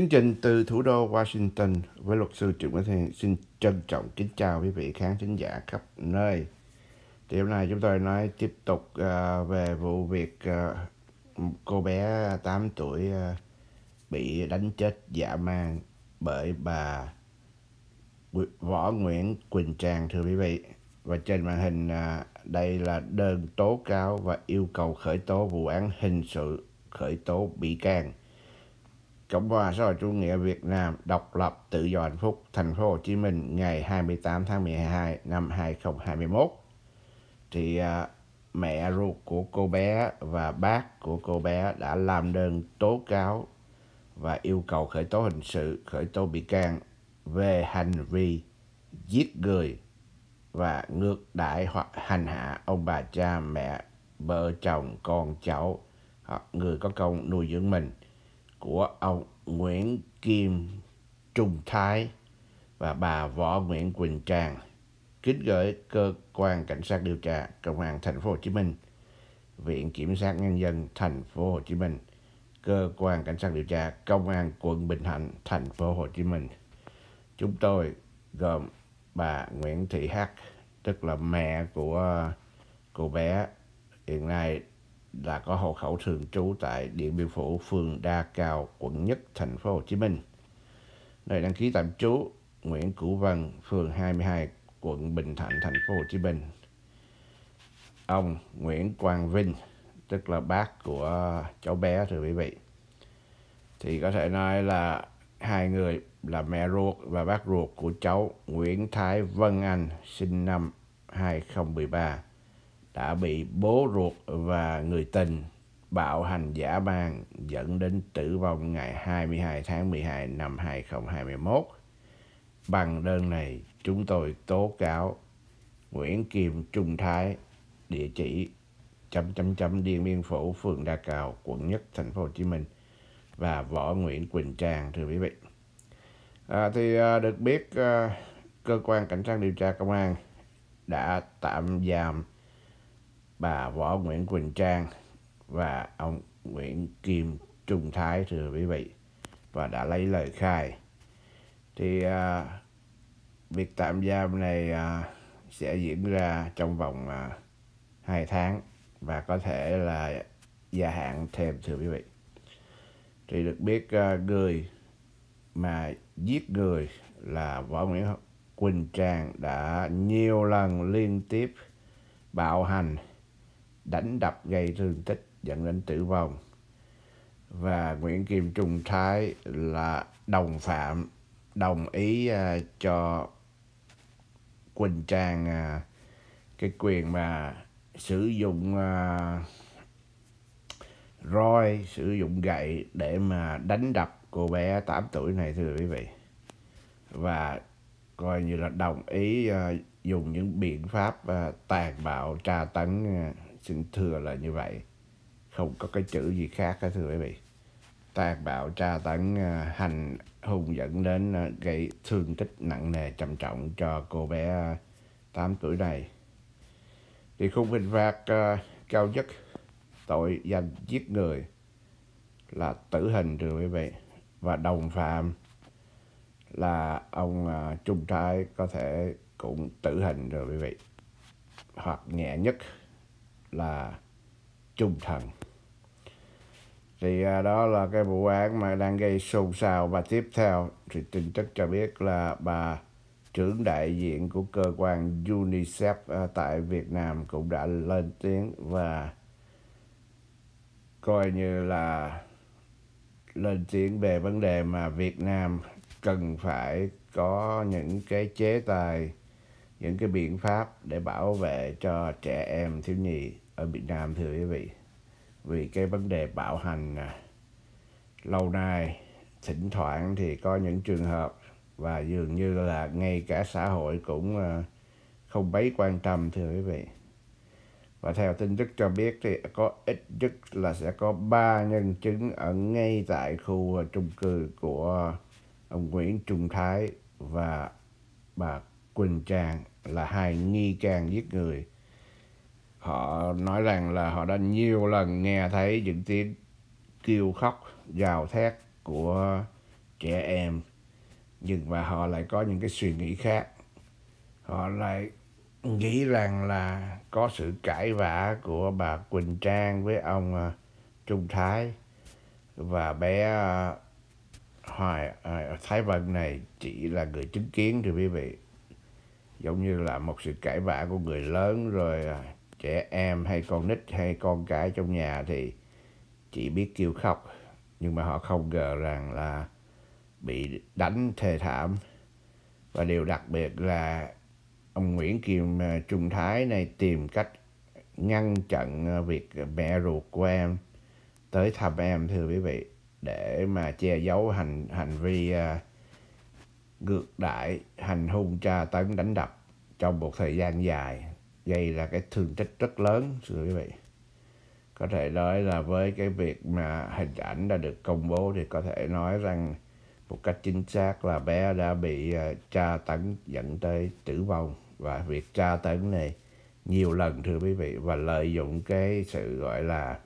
Chương trình từ thủ đô Washington với luật sư Trịnh Quang Thiên xin trân trọng kính chào quý vị khán thính giả khắp nơi. Thì hôm nay chúng tôi nói tiếp tục uh, về vụ việc uh, cô bé 8 tuổi uh, bị đánh chết dã man bởi bà Võ Nguyễn Quỳnh Trang thưa quý vị. Và trên màn hình uh, đây là đơn tố cáo và yêu cầu khởi tố vụ án hình sự khởi tố bị can Cộng hòa xã hội chủ nghĩa Việt Nam độc lập tự do hạnh phúc thành phố Hồ Chí Minh ngày 28 tháng 12 năm 2021 thì à, mẹ ruột của cô bé và bác của cô bé đã làm đơn tố cáo và yêu cầu khởi tố hình sự, khởi tố bị can về hành vi giết người và ngược đãi hoặc hành hạ ông bà cha mẹ vợ chồng con cháu hoặc người có công nuôi dưỡng mình của ông Nguyễn Kim Trung Thái và bà Võ Nguyễn Quỳnh Trang kính gửi cơ quan cảnh sát điều tra công an thành phố Hồ Chí Minh, Viện kiểm sát nhân dân thành phố Hồ Chí Minh, cơ quan cảnh sát điều tra công an quận Bình Thạnh, thành phố Hồ Chí Minh. Chúng tôi gồm bà Nguyễn Thị Hắc, tức là mẹ của cô bé hiện nay là có hộ khẩu thường trú tại Điện Biên Phủ, phường Đa Cao, quận Nhất, thành phố Hồ Chí Minh. Nơi đăng ký tạm trú Nguyễn Cửu Văn, phường 22, quận Bình Thạnh, thành phố Hồ Chí Minh. Ông Nguyễn Quang Vinh, tức là bác của cháu bé thưa quý vị. Thì có thể nói là hai người là mẹ ruột và bác ruột của cháu Nguyễn Thái Vân Anh sinh năm 2013 đã bị bố ruột và người tình bạo hành giả man dẫn đến tử vong ngày 22 tháng 12 năm 2021. Bằng đơn này, chúng tôi tố cáo Nguyễn Kim Trung Thái, địa chỉ chấm chấm chấm Điện Biên Phủ, phường Đa Cào, quận Nhất, thành phố Hồ Chí Minh và Võ Nguyễn Quỳnh Trang, thưa quý vị. À, thì à, được biết à, cơ quan cảnh sát điều tra công an đã tạm giam bà Võ Nguyễn Quỳnh Trang và ông Nguyễn Kim Trung Thái thưa quý vị và đã lấy lời khai thì à, việc tạm giam này à, sẽ diễn ra trong vòng à, 2 tháng và có thể là gia hạn thêm thưa quý vị thì được biết à, người mà giết người là võ nguyễn quỳnh trang đã nhiều lần liên tiếp bạo hành đánh đập gây thương tích dẫn đến tử vong và Nguyễn Kim Trung Thái là đồng phạm đồng ý à, cho Quỳnh Trang à, cái quyền mà sử dụng à, roi sử dụng gậy để mà đánh đập cô bé 8 tuổi này thưa quý vị và coi như là đồng ý dùng những biện pháp tàn bạo tra tấn xin thưa là như vậy không có cái chữ gì khác hết thưa quý vị tàn bạo tra tấn à, hành hung dẫn đến à, gây thương tích nặng nề trầm trọng cho cô bé 8 à, tuổi này thì khung hình phạt cao nhất tội danh giết người là tử hình thưa quý vị và đồng phạm là ông trung trai có thể cũng tử hình rồi quý vị hoặc nhẹ nhất là trung thần thì à, đó là cái vụ án mà đang gây xôn xao và tiếp theo thì tin tức cho biết là bà trưởng đại diện của cơ quan UNICEF à, tại Việt Nam cũng đã lên tiếng và coi như là lên tiếng về vấn đề mà Việt Nam cần phải có những cái chế tài những cái biện pháp để bảo vệ cho trẻ em thiếu nhi ở Việt Nam thưa quý vị vì cái vấn đề bạo hành à, lâu nay thỉnh thoảng thì có những trường hợp và dường như là ngay cả xã hội cũng à, không mấy quan tâm thưa quý vị và theo tin tức cho biết thì có ít nhất là sẽ có 3 nhân chứng ở ngay tại khu à, chung cư của ông Nguyễn Trung Thái và bà Quỳnh Trang là hai nghi can giết người. Họ nói rằng là họ đã nhiều lần nghe thấy những tiếng kêu khóc, gào thét của trẻ em. Nhưng mà họ lại có những cái suy nghĩ khác. Họ lại nghĩ rằng là có sự cãi vã của bà Quỳnh Trang với ông à, Trung Thái và bé à, Hoài à, Thái Vân này chỉ là người chứng kiến thưa quý vị giống như là một sự cãi vã của người lớn rồi à, trẻ em hay con nít hay con cái trong nhà thì chỉ biết kêu khóc nhưng mà họ không ngờ rằng là bị đánh thê thảm và điều đặc biệt là ông Nguyễn Kim à, Trung Thái này tìm cách ngăn chặn à, việc mẹ ruột của em tới thăm em thưa quý vị để mà che giấu hành hành vi uh, ngược đại hành hung cha tấn đánh đập trong một thời gian dài gây là cái thương tích rất lớn thưa quý vị có thể nói là với cái việc mà hình ảnh đã được công bố thì có thể nói rằng một cách chính xác là bé đã bị ờ, tra tấn dẫn tới tử vong và việc tra tấn này nhiều lần thưa quý vị và lợi dụng cái sự gọi là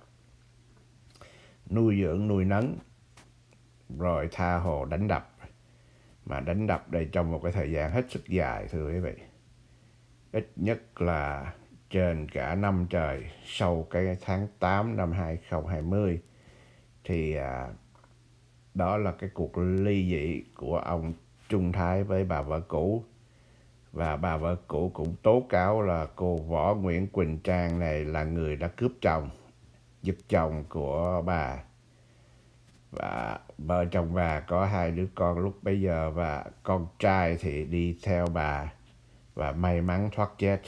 nuôi dưỡng nuôi nấng rồi tha hồ đánh đập mà đánh đập đây trong một cái thời gian hết sức dài thưa quý vị ít nhất là trên cả năm trời sau cái tháng 8 năm 2020 thì à, đó là cái cuộc ly dị của ông Trung Thái với bà vợ cũ và bà vợ cũ cũng tố cáo là cô Võ Nguyễn Quỳnh Trang này là người đã cướp chồng giúp chồng của bà và vợ chồng bà có hai đứa con lúc bấy giờ và con trai thì đi theo bà và may mắn thoát chết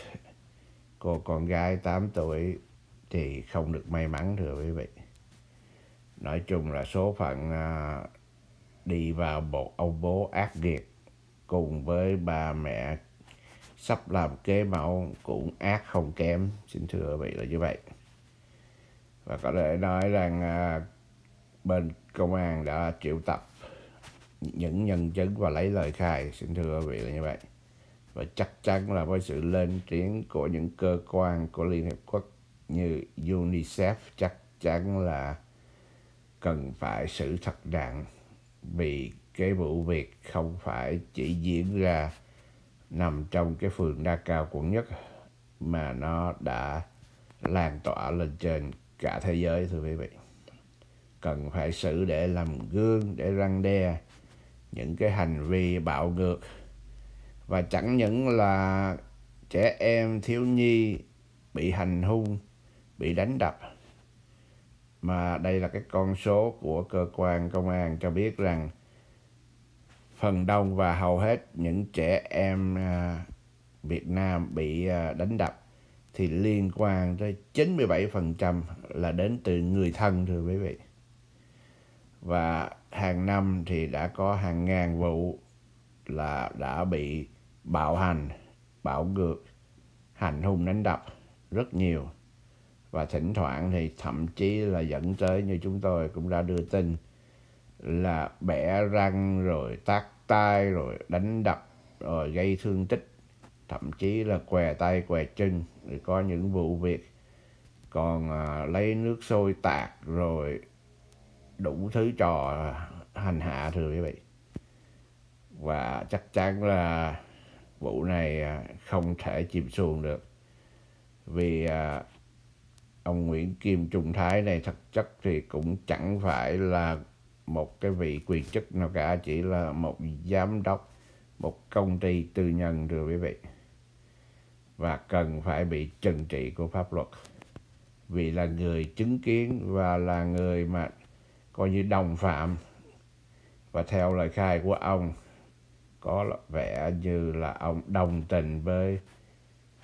cô con gái 8 tuổi thì không được may mắn thưa quý vị nói chung là số phận à, đi vào một ông bố ác nghiệt cùng với bà mẹ sắp làm kế mẫu cũng ác không kém xin thưa quý vị là như vậy và có thể nói rằng à, bên công an đã triệu tập những nhân chứng và lấy lời khai xin thưa quý vị là như vậy và chắc chắn là với sự lên tiếng của những cơ quan của Liên Hiệp Quốc như UNICEF chắc chắn là cần phải xử thật đạn vì cái vụ việc không phải chỉ diễn ra nằm trong cái phường Đa Cao quận nhất mà nó đã lan tỏa lên trên cả thế giới thưa quý vị cần phải xử để làm gương để răng đe những cái hành vi bạo ngược và chẳng những là trẻ em thiếu nhi bị hành hung bị đánh đập mà đây là cái con số của cơ quan công an cho biết rằng phần đông và hầu hết những trẻ em à, Việt Nam bị à, đánh đập thì liên quan tới 97% là đến từ người thân thưa quý vị và hàng năm thì đã có hàng ngàn vụ là đã bị bạo hành, bạo ngược, hành hung đánh đập rất nhiều. Và thỉnh thoảng thì thậm chí là dẫn tới như chúng tôi cũng đã đưa tin là bẻ răng rồi tát tay rồi đánh đập rồi gây thương tích thậm chí là què tay què chân rồi có những vụ việc còn à, lấy nước sôi tạt rồi đủ thứ trò hành hạ thưa quý vị và chắc chắn là vụ này à, không thể chìm xuồng được vì à, ông Nguyễn Kim Trung Thái này thật chất thì cũng chẳng phải là một cái vị quyền chức nào cả chỉ là một giám đốc một công ty tư nhân thưa quý vị và cần phải bị trừng trị của pháp luật vì là người chứng kiến và là người mà coi như đồng phạm và theo lời khai của ông có vẻ như là ông đồng tình với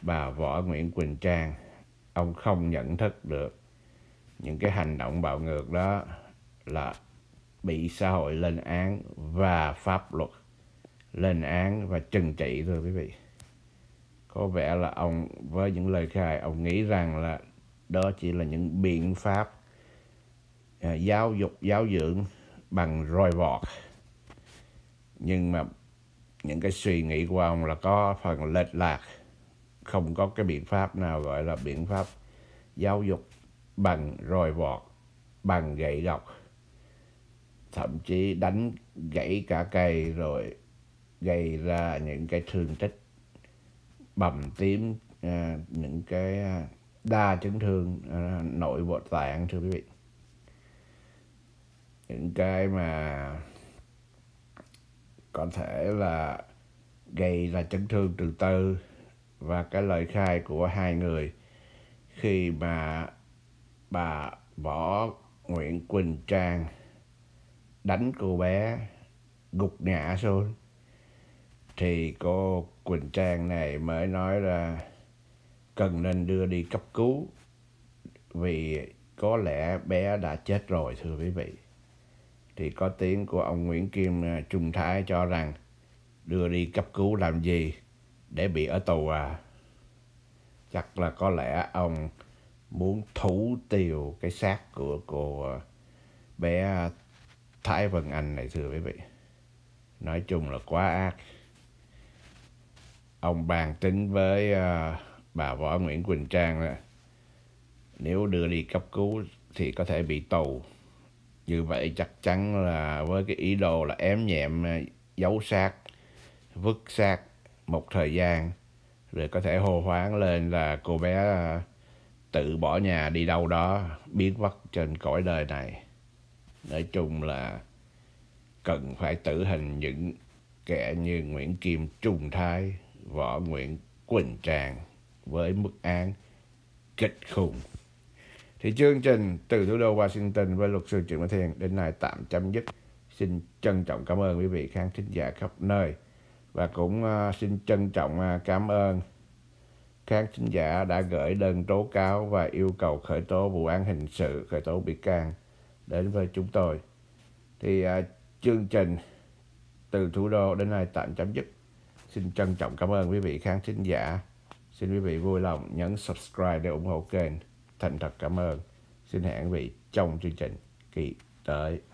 bà võ nguyễn quỳnh trang ông không nhận thức được những cái hành động bạo ngược đó là bị xã hội lên án và pháp luật lên án và trừng trị thôi quý vị có vẻ là ông với những lời khai ông nghĩ rằng là đó chỉ là những biện pháp à, giáo dục giáo dưỡng bằng roi vọt nhưng mà những cái suy nghĩ của ông là có phần lệch lạc không có cái biện pháp nào gọi là biện pháp giáo dục bằng roi vọt bằng gậy gọc thậm chí đánh gãy cả cây rồi gây ra những cái thương tích bầm tím à, những cái ờ, đa chấn thương à, nội bộ tạng thưa quý vị những cái mà có thể là gây ra chấn thương từ từ và cái lời khai của hai người khi mà bà võ Nguyễn Quỳnh Trang đánh cô bé gục ngã xuống thì cô Quỳnh Trang này mới nói là cần nên đưa đi cấp cứu vì có lẽ bé đã chết rồi thưa quý vị thì có tiếng của ông Nguyễn Kim à, Trung Thái cho rằng đưa đi cấp cứu làm gì để bị ở tù à. Chắc là có lẽ ông muốn thủ tiêu cái xác của cô à, bé Thái Vân Anh này thưa quý vị. Nói chung là quá ác. Ông bàn tính với à, bà Võ Nguyễn Quỳnh Trang là nếu đưa đi cấp cứu thì có thể bị tù như vậy chắc chắn là với cái ý đồ là ém nhẹm à, giấu xác vứt xác một thời gian rồi có thể hô hoáng lên là cô bé à, tự bỏ nhà đi đâu đó biến mất trên cõi đời này nói chung là cần phải tử hình những kẻ như Nguyễn Kim Trung Thái, Võ Nguyễn Quỳnh Tràng với mức án kịch khủng. Thì chương trình từ thủ đô Washington với luật sư Trịnh Minh Thiên đến nay tạm chấm dứt. Xin trân trọng cảm ơn quý vị khán thính giả khắp nơi và cũng à, xin trân trọng à, cảm ơn khán thính giả đã gửi đơn tố cáo và yêu cầu khởi tố vụ án hình sự, khởi tố bị can đến với chúng tôi. Thì à, chương trình từ thủ đô đến nay tạm chấm dứt. Xin trân trọng cảm ơn quý vị khán thính giả. Xin quý vị vui lòng nhấn subscribe để ủng hộ kênh. Thành thật cảm ơn. Xin hẹn quý vị trong chương trình kỳ tới.